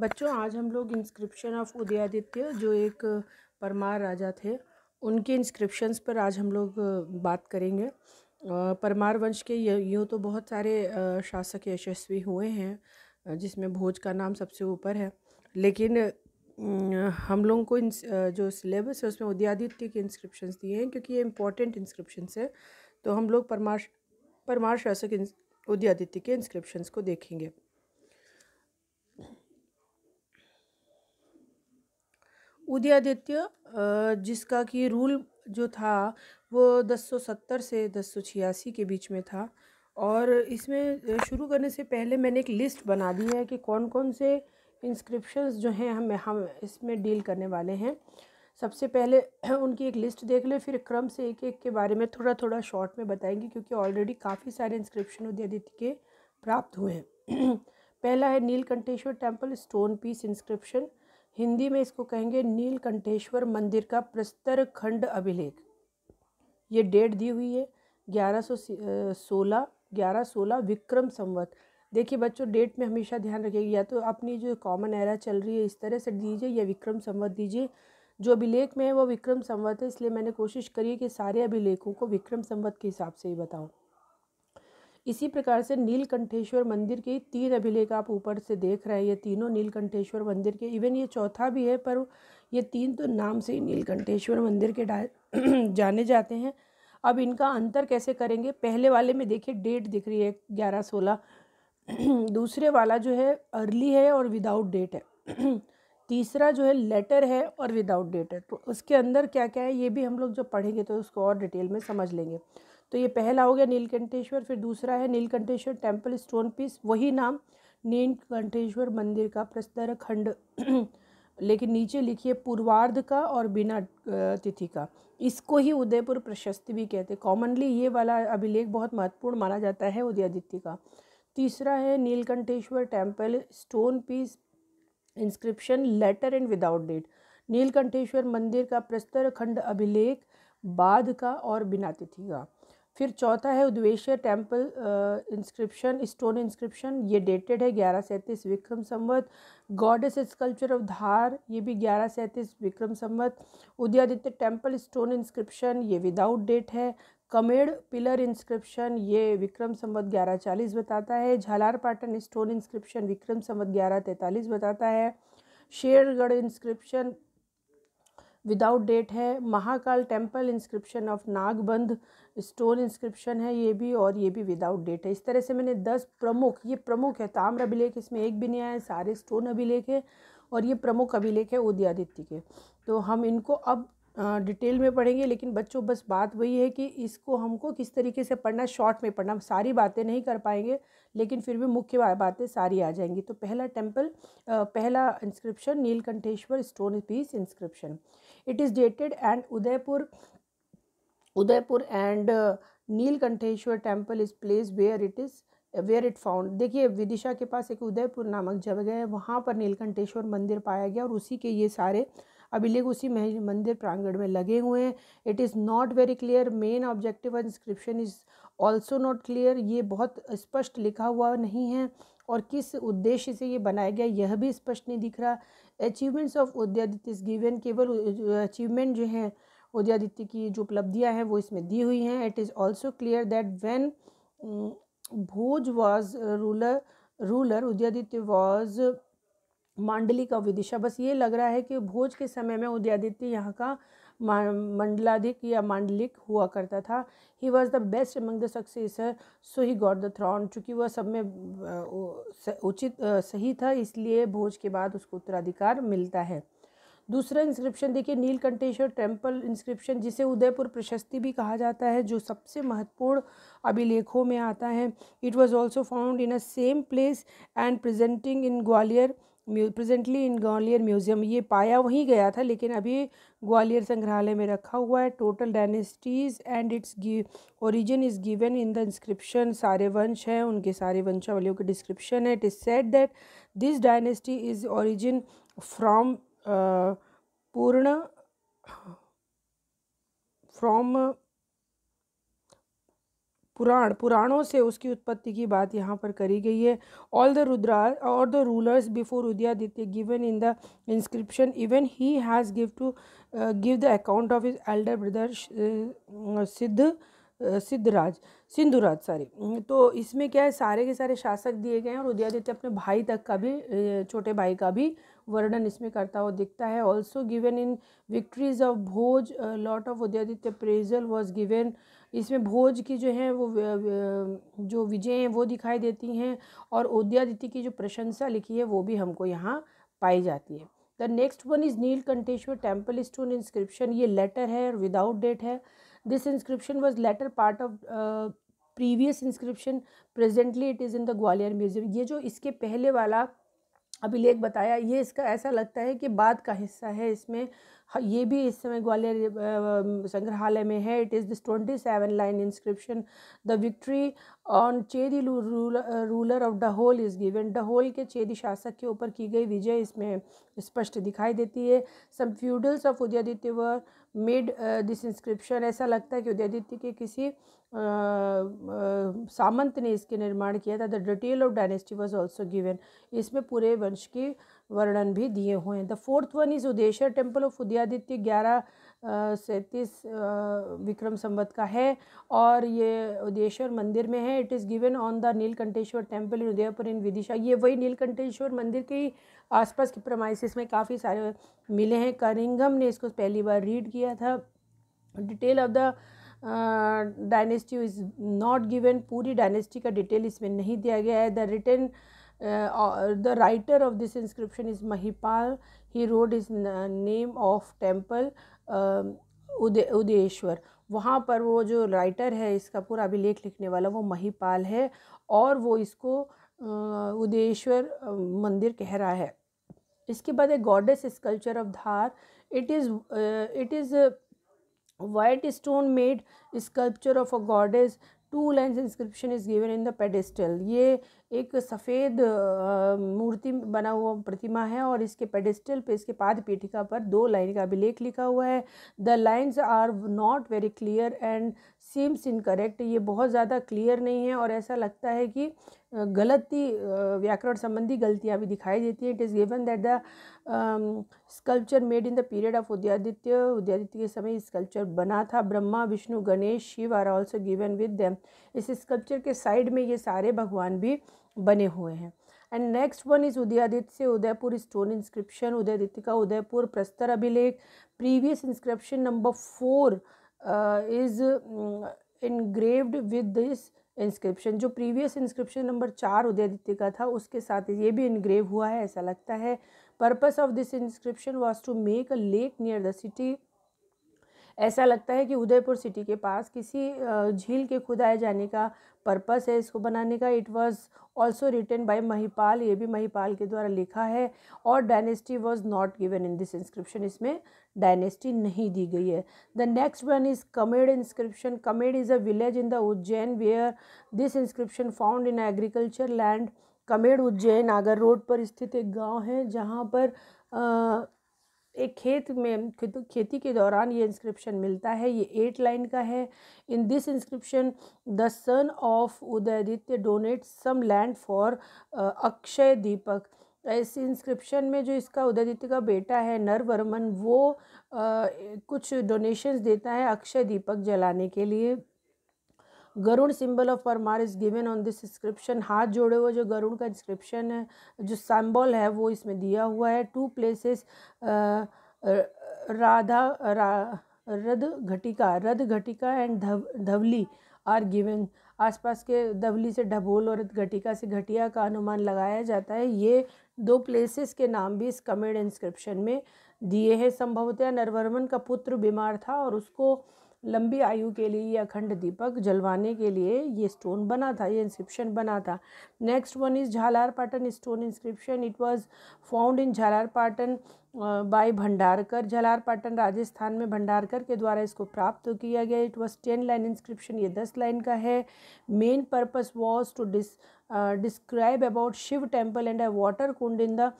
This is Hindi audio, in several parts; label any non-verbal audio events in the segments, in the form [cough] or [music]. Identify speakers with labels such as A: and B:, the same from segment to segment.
A: बच्चों आज हम लोग इंस्क्रिप्शन ऑफ उदयादित्य जो एक परमार राजा थे उनके इंस्क्रिप्शंस पर आज हम लोग बात करेंगे परमार वंश के यूँ तो बहुत सारे शासक यशस्वी हुए हैं जिसमें भोज का नाम सबसे ऊपर है लेकिन हम लोगों को जो सिलेबस है उसमें उदयादित्य के इंस्क्रिप्शंस दिए हैं क्योंकि ये इंपॉर्टेंट इंस्क्रिप्शंस है तो हम लोग परमार परमार शासक उदयादित्य के इंस्क्रिप्शंस को देखेंगे उदयादित्य जिसका कि रूल जो था वो 1070 से 1086 के बीच में था और इसमें शुरू करने से पहले मैंने एक लिस्ट बना दी है कि कौन कौन से इंस्क्रिप्शंस जो हैं हम हम इसमें डील करने वाले हैं सबसे पहले [clears throat] उनकी एक लिस्ट देख लें फिर क्रम से एक एक के बारे में थोड़ा थोड़ा शॉर्ट में बताएंगे क्योंकि ऑलरेडी काफ़ी सारे इंस्क्रिप्शन उदयादित्य के प्राप्त हुए हैं [clears throat] पहला है Neelkantheshwar temple stone piece inscription Hindi में इसको कहेंगे नीलकंठेश्वर मंदिर का प्रस्तर खंड अभिलेख ये डेट दी हुई है ग्यारह सौ सोलह ग्यारह सोलह विक्रम संवत देखिए बच्चों डेट में हमेशा ध्यान रखिएगा या तो अपनी जो कॉमन एरा चल रही है इस तरह से दीजिए या विक्रम संवत दीजिए जो अभिलेख में है वो विक्रम संवत है इसलिए मैंने कोशिश करी कि सारे अभिलेखों को विक्रम संवत के हिसाब से ही बताऊँ इसी प्रकार से नीलकंठेश्वर मंदिर के तीन अभिलेख आप ऊपर से देख रहे हैं ये तीनों नीलकंठेश्वर मंदिर के इवन ये चौथा भी है पर ये तीन तो नाम से ही नीलकंठेश्वर मंदिर के [clears throat] जाने जाते हैं अब इनका अंतर कैसे करेंगे पहले वाले में देखिए डेट दिख रही है ग्यारह सोलह [clears throat] दूसरे वाला जो है अर्ली है और विदाउट डेट है [clears throat] तीसरा जो है लेटर है और विदाउट डेट है तो उसके अंदर क्या क्या है ये भी हम लोग जब पढ़ेंगे तो उसको और डिटेल में समझ लेंगे तो ये पहला हो गया नीलकंठेश्वर फिर दूसरा है नीलकंठेश्वर टेम्पल स्टोन पीस वही नाम नीलकंठेश्वर मंदिर का प्रस्तर खंड [clears throat] लेकिन नीचे लिखिए पूर्वार्ध का और बिना तिथि का इसको ही उदयपुर प्रशस्ति भी कहते हैं कॉमनली ये वाला अभिलेख बहुत महत्वपूर्ण माना जाता है उदयादित्य का तीसरा है Neelkantheshwar temple stone piece inscription later and without date Neelkantheshwar मंदिर का प्रस्तर खंड अभिलेख बाद का और बिना तिथि का फिर चौथा है Udayeshwar temple inscription stone inscription ये डेटेड है ग्यारह सैंतीस Vikram Samvat goddess sculpture of Dhar ये भी ग्यारह सैंतीस Vikram Samvat Udayaditya temple stone inscription ये विदाउट डेट है कमेड़ पिलर इंस्क्रिप्शन ये विक्रम संवत ग्यारह चालीस बताता है झालारपाटन स्टोन इंस्क्रिप्शन विक्रम संवत ग्यारह तैंतालीस बताता है शेरगढ़ इंस्क्रिप्शन विदाउट डेट है Mahakal temple inscription of Nagbandh stone inscription है ये भी और ये भी विदाउट डेट है इस तरह से मैंने दस प्रमुख ये प्रमुख है ताम्र अभिलेख इसमें एक भी नहीं आया सारे स्टोन अभिलेख है और ये प्रमुख अभिलेख है उदयादित्य के तो हम इनको अब डिटेल में पढ़ेंगे लेकिन बच्चों बस बात वही है कि इसको हमको किस तरीके से पढ़ना शॉर्ट में पढ़ना सारी बातें नहीं कर पाएंगे लेकिन फिर भी मुख्य बातें सारी आ जाएंगी तो पहला टेम्पल पहला inscription Neelkantheshwar stone piece inscription it is dated and Udaipur Udaipur and uh, Neelkantheshwar temple is place where it is where it found देखिए विदिशा के पास एक उदयपुर नामक जगह है वहाँ पर नीलकंठेश्वर मंदिर पाया गया और उसी के ये सारे अभिलेख उसी मंदिर प्रांगण में लगे हुए हैं it is not very clear main objective inscription is also not clear ये बहुत स्पष्ट लिखा हुआ नहीं है और किस उद्देश्य से ये बनाया गया यह भी स्पष्ट नहीं दिख रहा achievements of Udayaditya is given केवल अचीवमेंट जो हैं उदयादित्य की जो उपलब्धियाँ हैं वो इसमें दी हुई हैं it is also clear that when Bhoj was ruler ruler Udayaditya was मांडली का विदिशा बस ये लग रहा है कि भोज के समय में उदयादित्य यहाँ का मंडलाधिक या मांडलिक हुआ करता था he was the best among the successor so he got the throne चूँकि वह सब में उचित सही था इसलिए भोज के बाद उसको उत्तराधिकार मिलता है दूसरा इंस्क्रिप्शन देखिए नीलकंठेश्वर टेम्पल इंस्क्रिप्शन जिसे उदयपुर प्रशस्ति भी कहा जाता है जो सबसे महत्वपूर्ण अभिलेखों में आता है it was also found in a same place and presenting in Gwalior presently in Gwalior museum ये पाया वहीं गया था लेकिन अभी ग्वालियर संग्रहालय में रखा हुआ है total dynasties and its origin is given in the inscription सारे वंश हैं उनके सारे वंशावलियों के डिस्क्रिप्शन है it is set that this dynasty is origin from Puran from Puran पुराणों से उसकी उत्पत्ति की बात यहाँ पर करी गई है ऑल द रुद्रा और the rulers before Udayaditya given in the inscription even he has give to give the account of his elder brother Siddh Siddhraj Sindhuraj sorry तो इसमें क्या है सारे के सारे शासक दिए गए हैं और उदयादित्य अपने भाई तक का भी छोटे भाई का भी वर्णन इसमें करता हुआ दिखता है also given in victories of Bhoj lot of Udayaditya praise was given इसमें भोज की जो है वो जो विजय हैं वो दिखाई देती हैं और उदयादित्य की जो प्रशंसा लिखी है वो भी हमको यहाँ पाई जाती है the next one is Neelkantheshwar temple stone inscription ये लेटर है और विदाउट डेट है this inscription was later part of previous inscription presently it is in the Gwalior museum ये जो इसके पहले वाला अभिलेख बताया ये इसका ऐसा लगता है कि बाद का हिस्सा है इसमें ये भी इस समय ग्वालियर संग्रहालय में है it is this twenty seven line inscription the victory on Chedi ruler of Dahal is given Dahal के चेरी शासक के ऊपर की गई विजय इसमें स्पष्ट दिखाई देती है some feudals of Udayaditya were made this inscription ऐसा लगता है कि उदयादित्य के किसी uh, uh, सामंत ने इसके निर्माण किया था the detail of dynasty was also given इसमें पूरे वंश की वर्णन भी दिए हुए हैं the fourth one is Udayeshwar temple of Udayaditya ग्यारह सैंतीस विक्रम संवत का है और ये उदयेश्वर मंदिर में है it is given on the Neelkantheshwar temple in Udaipur in Vidisha ये वही नीलकंठेश्वर मंदिर के आसपास की प्रमाइसिस में काफ़ी सारे मिले हैं करिंगम ने इसको पहली बार रीड किया था detail of the dynasty is not given पूरी डायनेस्टी का डिटेल इसमें नहीं दिया गया है the return the writer of this inscription is Mahipal he wrote is name of temple Uday Udayeshwar वहाँ पर वो जो राइटर है इसका पूरा अभिलेख लिखने वाला वो महीपाल है और वो इसको उदयेश्वर मंदिर कह रहा है इसके बाद एक goddess sculpture of Dhar it is it is white stone made sculpture of a goddess two lines inscription is given in the pedestal ये एक सफ़ेद मूर्ति बना हुआ प्रतिमा है और इसके पेडेस्टल पे इसके पाद पीठिका पर दो लाइन का अभिलेख लिखा हुआ है the lines are not very clear and seems incorrect ये बहुत ज़्यादा क्लियर नहीं है और ऐसा लगता है कि गलती व्याकरण संबंधी गलतियाँ भी दिखाई देती हैं it is given that the sculpture made in the period of Udayaditya Udayaditya के समय स्कल्पचर बना था Brahma Vishnu Ganesh Shiv are also given with them इस स्कल्पचर के साइड में ये सारे भगवान भी बने हुए हैं and next one is Udayaditya से उदयपुर स्टोन इंस्क्रिप्शन उदयादित्य का उदयपुर प्रस्तर अभिलेख previous inscription number four is engraved with this inscription जो प्रीवियस इंस्क्रिप्शन नंबर चार उदयादित्य का था उसके साथ ये भी इनग्रेव हुआ है ऐसा लगता है purpose of this inscription was to make a lake near the city ऐसा लगता है कि उदयपुर सिटी के पास किसी झील के खुदाए जाने का पर्पस है इसको बनाने का it was also written by Mahipal ये भी महिपाल के द्वारा लिखा है और dynasty was not given in this inscription इसमें डायनेस्टी नहीं दी गई है the next one is Kamed inscription Kamed is a village in the Ujjain where this inscription found in agriculture land Kamed Ujjain Agar road पर स्थित एक गांव है जहां पर एक खेत में खेती के दौरान ये इंस्क्रिप्शन मिलता है ये एट लाइन का है in this inscription the son of Udayaditya donate some land for Akshay Deepak इस इंस्क्रिप्शन में जो इसका उदयदित्य का बेटा है नरवर्मन वो आ, uh, कुछ डोनेशंस देता है अक्षय दीपक जलाने के लिए Garud symbol of Parmar is given on this inscription हाथ जोड़े हुए जो गरुण का इंस्क्रिप्शन है जो सैम्बॉल है वो इसमें दिया हुआ है टू प्लेसेस राधा रद घटिका रद घटिका एंड धव धवली आर गिवन आसपास के धवली से ढबोल और घटिका से घटिया का अनुमान लगाया जाता है ये दो प्लेसेस के नाम भी इस कमेड इंस्क्रिप्शन में दिए हैं संभवतः नरवर्मन का पुत्र बीमार था और उसको लंबी आयु के लिए ये अखंड दीपक जलवाने के लिए ये स्टोन बना था ये इंस्क्रिप्शन बना था next one is Jhalarpatan stone inscription it was found in Jhalarpatan by Bhandarkar Jhalarpatan Rajasthan में भंडारकर के द्वारा इसको प्राप्त किया गया it was ten line inscription ये दस लाइन का है main purpose was to dis describe about Shiv temple and a water kund in the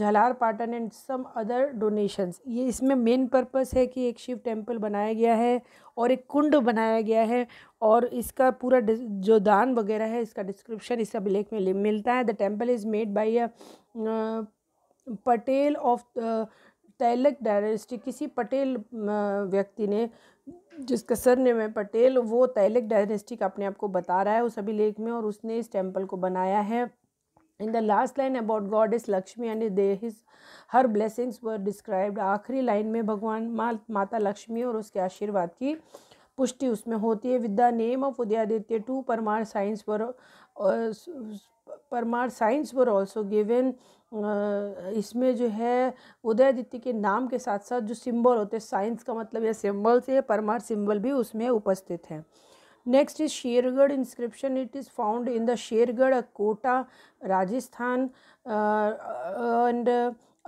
A: Jhalarpatan and some other donations ये इसमें मेन पर्पस है कि एक शिव टेम्पल बनाया गया है और एक कुंड बनाया गया है और इसका पूरा जो दान वगैरह है इसका डिस्क्रिप्शन इस अभिलेख में मिलता है the temple is made by a Patel of Tailak dynasty किसी पटेल व्यक्ति ने जिसका सर नेम है पटेल वो तैलक डायनेस्टी का अपने आप को बता रहा है उस अभिलेख में और उसने इस टेम्पल को बनाया है in the last line about god is Lakshmi and they his her blessings were described आखिरी लाइन में भगवान मा माता लक्ष्मी और उसके आशीर्वाद की पुष्टि उसमें होती है with the name of Udayaditya to Paramar science were Paramar science were also given इसमें जो है उदयदित्य के नाम के साथ साथ जो सिंबल होते हैं साइंस का मतलब यह सिंबल से परमार सिंबल भी उसमें उपस्थित हैं next is Shergarh inscription it is found in the Shergarh Kota Rajasthan and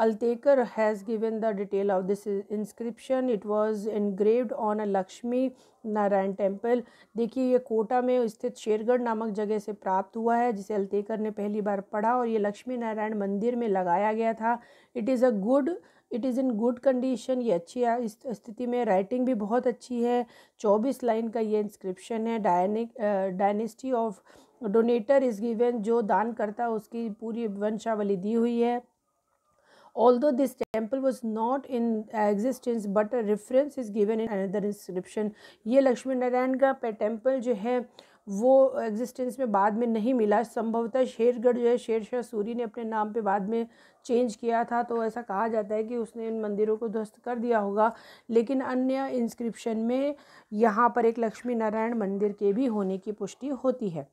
A: Altekar has given the detail of this inscription it was engraved on a Lakshmi Narayan temple देखिए ये कोटा में स्थित शेरगढ़ नामक जगह से प्राप्त हुआ है जिसे अल्तेकर ने पहली बार पढ़ा और ये लक्ष्मी नारायण मंदिर में लगाया गया था it is a good it is in good condition ये अच्छी इस स्थिति में राइटिंग भी बहुत अच्छी है चौबीस लाइन का ये इंस्क्रिप्शन है डायनिक dynasty of donor is given जो दान करता है उसकी पूरी वंशावली दी हुई है Although this temple was not in existence but a reference is given in another inscription. ये लक्ष्मी नारायण का टेम्पल जो है वो एग्जिस्टेंस में बाद में नहीं मिला संभवतः शेरगढ़ जो है शेरशाह सूरी ने अपने नाम पे बाद में चेंज किया था तो ऐसा कहा जाता है कि उसने इन मंदिरों को ध्वस्त कर दिया होगा लेकिन अन्य इंस्क्रिप्शन में यहाँ पर एक लक्ष्मी नारायण मंदिर के भी होने की पुष्टि होती है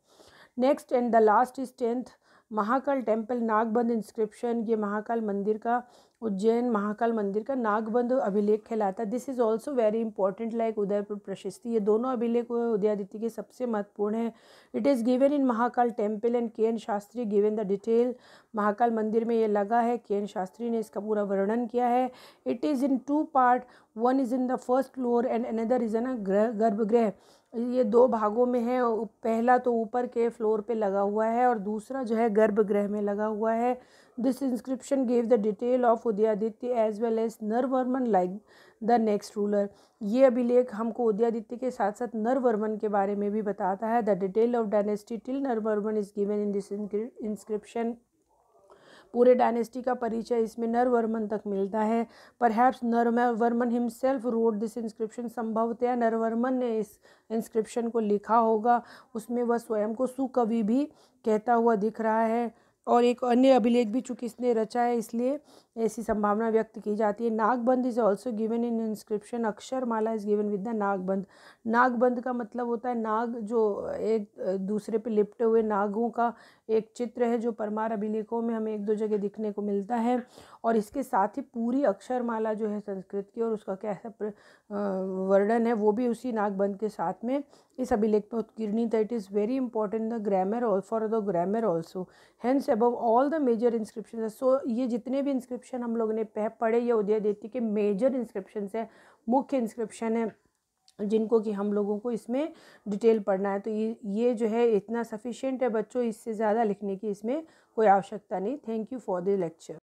A: next and the last is tenth Mahakal temple Nagbandh inscription ये महाकाल मंदिर का उज्जैन महाकाल मंदिर का नागबंध अभिलेख कहलाता है this is also very important like Udaipur Prashasti ये दोनों अभिलेख उदयादित्य के सबसे महत्वपूर्ण है it is given in Mahakal temple and K N Shastri given the detail Mahakal मंदिर में ये लगा है के एन शास्त्री ने इसका पूरा वर्णन किया है it is in two part one is in the first floor and another is in garbhagriha ये दो भागों में है पहला तो ऊपर के फ्लोर पे लगा हुआ है और दूसरा जो है गर्भगृह में लगा हुआ है this inscription gave the detail of Udayaditya as well as Naravarman like the next ruler ये अभिलेख हमको उदयादित्य के साथ साथ नरवर्मन के बारे में भी बताता है the detail of dynasty till Naravarman is given in this inscription पूरे डायनेस्टी का परिचय इसमें नरवर्मन तक मिलता है पर perhaps Naravarman himself wrote this inscription संभवतया नरवर्मन ने इस इंस्क्रिप्शन को लिखा होगा उसमें वह स्वयं को सुकवि भी कहता हुआ दिख रहा है और एक अन्य अभिलेख भी चूंकि इसने रचा है इसलिए ऐसी संभावना व्यक्त की जाती है Nagbandh is also given in inscription aksharmala is given with the Nagbandh Nagbandh का मतलब होता है नाग जो एक दूसरे पे लिपटे हुए नागों का एक चित्र है जो परमार अभिलेखों में हमें एक दो जगह दिखने को मिलता है और इसके साथ ही पूरी अक्षरमाला जो है संस्कृत की और उसका कैसा वर्णन है वो भी उसी नागबंद के साथ में इस अभिलेख में उत्कीर्णित है it is very important the grammar all for the grammar also hence above all the major inscription so ये जितने भी इंस्क्रिप्शन हम लोग ने पह पढ़े ये उदय देती के मेजर इंस्क्रिप्शन है मुख्य इंस्क्रिप्शन है जिनको कि हम लोगों को इसमें डिटेल पढ़ना है तो ये ये जो है इतना सफिशियंट है बच्चों इससे ज़्यादा लिखने की इसमें कोई आवश्यकता नहीं thank you for the lecture